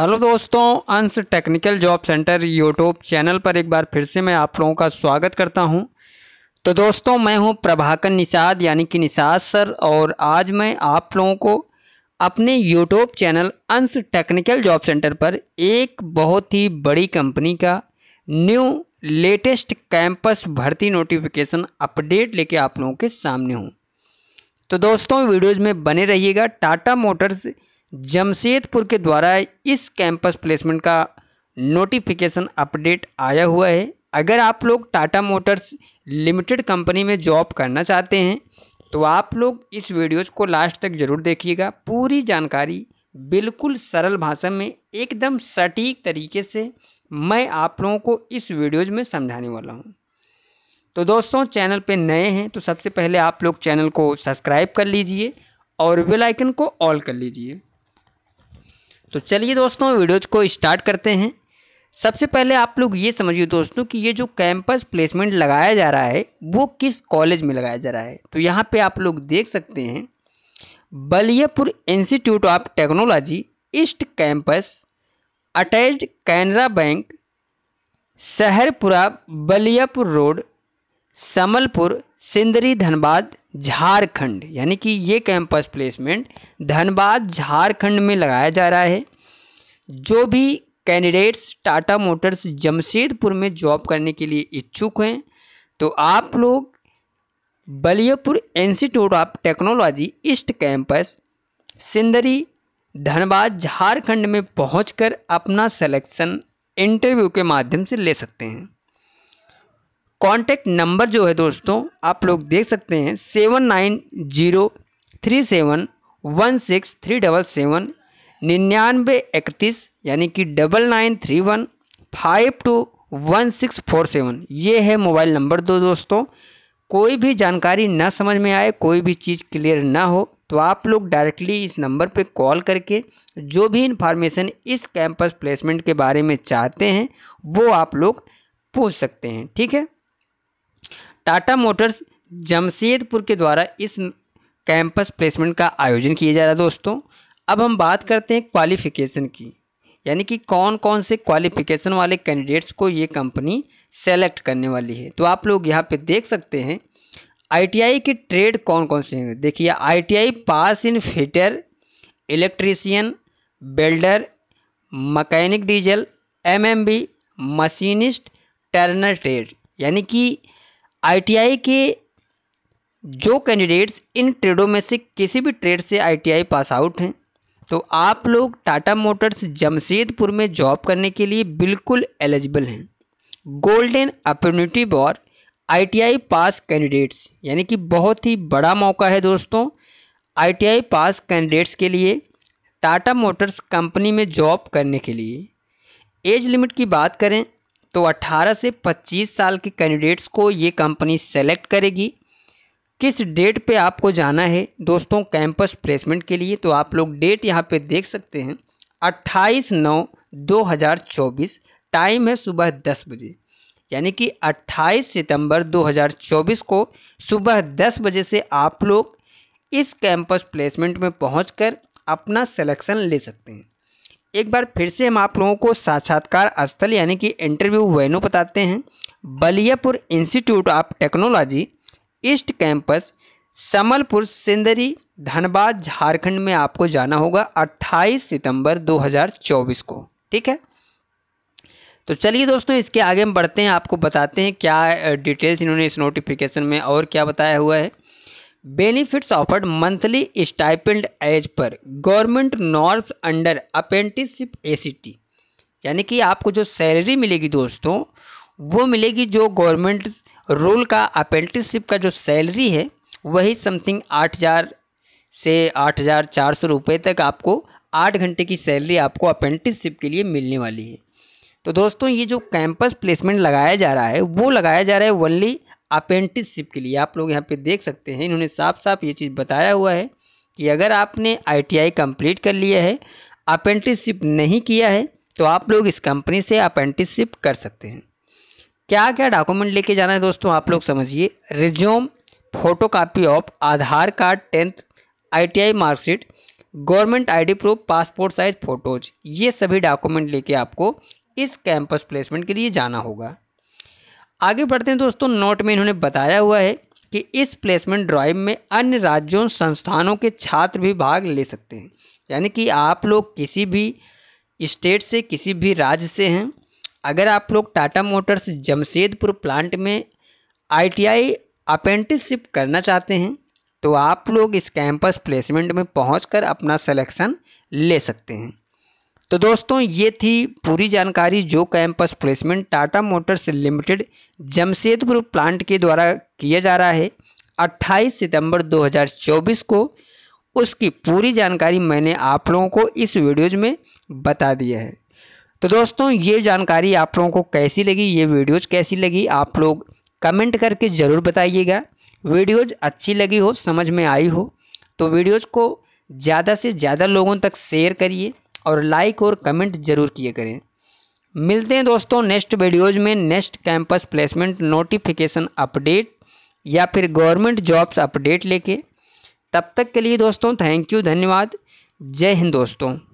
hello दोस्तों Ansh technical job centre YouTube channel पर एक बार फिर से मैं आप लोगों का स्वागत करता हूं तो दोस्तों मैं हूं प्रभाकर निषाद यानी कि निषाद सर और आज मैं आप लोगों को अपने YouTube channel Ansh technical job centre पर एक बहुत ही बड़ी कंपनी का न्यू लेटेस्ट कैंपस भर्ती नोटिफिकेशन अपडेट लेके आप लोगों के सामने हूँ तो दोस्तों वीडियोज़ में बने रहिएगा टाटा मोटर्स जमशेदपुर के द्वारा इस कैंपस प्लेसमेंट का नोटिफिकेशन अपडेट आया हुआ है अगर आप लोग टाटा मोटर्स लिमिटेड कंपनी में जॉब करना चाहते हैं तो आप लोग इस वीडियोज़ को लास्ट तक ज़रूर देखिएगा पूरी जानकारी बिल्कुल सरल भाषा में एकदम सटीक तरीके से मैं आप लोगों को इस वीडियोज़ में समझाने वाला हूँ तो दोस्तों चैनल पे नए हैं तो सबसे पहले आप लोग चैनल को सब्सक्राइब कर लीजिए और बेल आइकन को ऑल कर लीजिए तो चलिए दोस्तों वीडियोज को स्टार्ट करते हैं सबसे पहले आप लोग ये समझिए दोस्तों कि ये जो कैंपस प्लेसमेंट लगाया जा रहा है वो किस कॉलेज में लगाया जा रहा है तो यहाँ पे आप लोग देख सकते हैं Baliapur institute of technology east campus attached Canara bank Shaharpura Baliapur road Samalpur Sindri Dhanbad Jharkhand यानी कि ये कैंपस प्लेसमेंट धनबाद झारखंड में लगाया जा रहा है जो भी कैंडिडेट्स टाटा मोटर्स जमशेदपुर में जॉब करने के लिए इच्छुक हैं तो आप लोग Baliapur institute of technology east campus Sindri Dhanbad Jharkhand में पहुंचकर अपना सिलेक्शन इंटरव्यू के माध्यम से ले सकते हैं कॉन्टैक्ट नंबर जो है दोस्तों आप लोग देख सकते हैं seven nine zero three seven one six three double seven निन्यानवे इकतीस यानी कि double nine three one five two one six four seven ये है मोबाइल नंबर दो दोस्तों कोई भी जानकारी ना समझ में आए कोई भी चीज़ क्लियर ना हो तो आप लोग डायरेक्टली इस नंबर पे कॉल करके जो भी इन्फॉर्मेशन इस कैंपस प्लेसमेंट के बारे में चाहते हैं वो आप लोग पूछ सकते हैं ठीक है टाटा मोटर्स जमशेदपुर के द्वारा इस कैंपस प्लेसमेंट का आयोजन किया जा रहा है दोस्तों अब हम बात करते हैं क्वालिफ़िकेशन की यानी कि कौन कौन से क्वालिफ़िकेशन वाले कैंडिडेट्स को ये कंपनी सेलेक्ट करने वाली है तो आप लोग यहाँ पे देख सकते हैं आईटीआई के ट्रेड कौन कौन से हैं देखिए ITI pass in fitter electrician builder mechanic diesel MMB machinist turner trade यानी कि आईटीआई के जो कैंडिडेट्स इन ट्रेडों में से किसी भी ट्रेड से आईटीआई पास आउट हैं तो आप लोग टाटा मोटर्स जमशेदपुर में जॉब करने के लिए बिल्कुल एलिजिबल हैं golden opportunity for ITI pass candidates यानी कि बहुत ही बड़ा मौका है दोस्तों आईटीआई पास कैंडिडेट्स के लिए टाटा मोटर्स कंपनी में जॉब करने के लिए एज लिमिट की बात करें तो 18 से 25 साल के कैंडिडेट्स को ये कंपनी सेलेक्ट करेगी किस डेट पे आपको जाना है दोस्तों कैंपस प्लेसमेंट के लिए तो आप लोग डेट यहाँ पे देख सकते हैं 28 नौ 2024 टाइम है सुबह 10 बजे यानी कि 28 सितंबर 2024 को सुबह 10 बजे से आप लोग इस कैंपस प्लेसमेंट में पहुँच अपना सिलेक्शन ले सकते हैं एक बार फिर से हम आप लोगों को साक्षात्कार स्थल यानी कि इंटरव्यू वेन्यू बताते हैं Baliapur institute of technology east campus Samalpur Sindri Dhanbad Jharkhand में आपको जाना होगा 28 सितंबर 2024 को ठीक है तो चलिए दोस्तों इसके आगे हम बढ़ते हैं आपको बताते हैं क्या डिटेल्स इन्होंने इस नोटिफिकेशन में और क्या बताया हुआ है benefits offered monthly stipend as per government norms under apprenticeship a यानी कि आपको जो सैलरी मिलेगी दोस्तों वो मिलेगी जो गवर्नमेंट रूल का अप्रेंटिसशिप का जो सैलरी है वही समथिंग आठ हज़ार से आठ हज़ार चार सौ रुपये तक आपको आठ घंटे की सैलरी आपको अप्रेंटिसशिप के लिए मिलने वाली है तो दोस्तों ये जो कैंपस प्लेसमेंट लगाया जा रहा है वो लगाया जा रहा है ओनली अप्रेंटिसशिप के लिए आप लोग यहाँ पे देख सकते हैं इन्होंने साफ साफ ये चीज़ बताया हुआ है कि अगर आपने आईटीआई कंप्लीट कर लिया है अप्रेंटिसशिप नहीं किया है तो आप लोग इस कंपनी से अप्रेंटिसशिप कर सकते हैं क्या क्या डॉक्यूमेंट लेके जाना है दोस्तों आप लोग समझिए resume photo copy of Aadhaar card tenth I marksheet government ID proof passport size photos ये सभी डॉक्यूमेंट लेके आपको इस कैंपस प्लेसमेंट के लिए जाना होगा आगे बढ़ते हैं दोस्तों नोट में इन्होंने बताया हुआ है कि इस प्लेसमेंट ड्राइव में अन्य राज्यों संस्थानों के छात्र भी भाग ले सकते हैं यानी कि आप लोग किसी भी स्टेट से किसी भी राज्य से हैं अगर आप लोग टाटा मोटर्स जमशेदपुर प्लांट में आईटीआई टी करना चाहते हैं तो आप लोग इस कैंपस प्लेसमेंट में पहुंचकर अपना सिलेक्शन ले सकते हैं तो दोस्तों ये थी पूरी जानकारी जो campus placement Tata Motors Limited Jamshedpur plant के द्वारा किया जा रहा है 28 सितंबर 2024 को उसकी पूरी जानकारी मैंने आप लोगों को इस वीडियोज़ में बता दिया है तो दोस्तों ये जानकारी आप लोगों को कैसी लगी ये वीडियोज़ कैसी लगी आप लोग कमेंट करके ज़रूर बताइएगा वीडियोज़ अच्छी लगी हो समझ में आई हो तो वीडियोज़ को ज़्यादा से ज़्यादा लोगों तक शेयर करिए और लाइक और कमेंट जरूर किए करें मिलते हैं दोस्तों नेक्स्ट वीडियोज़ में next campus placement notification update या फिर गवर्नमेंट जॉब्स अपडेट लेके तब तक के लिए दोस्तों थैंक यू धन्यवाद जय हिंद दोस्तों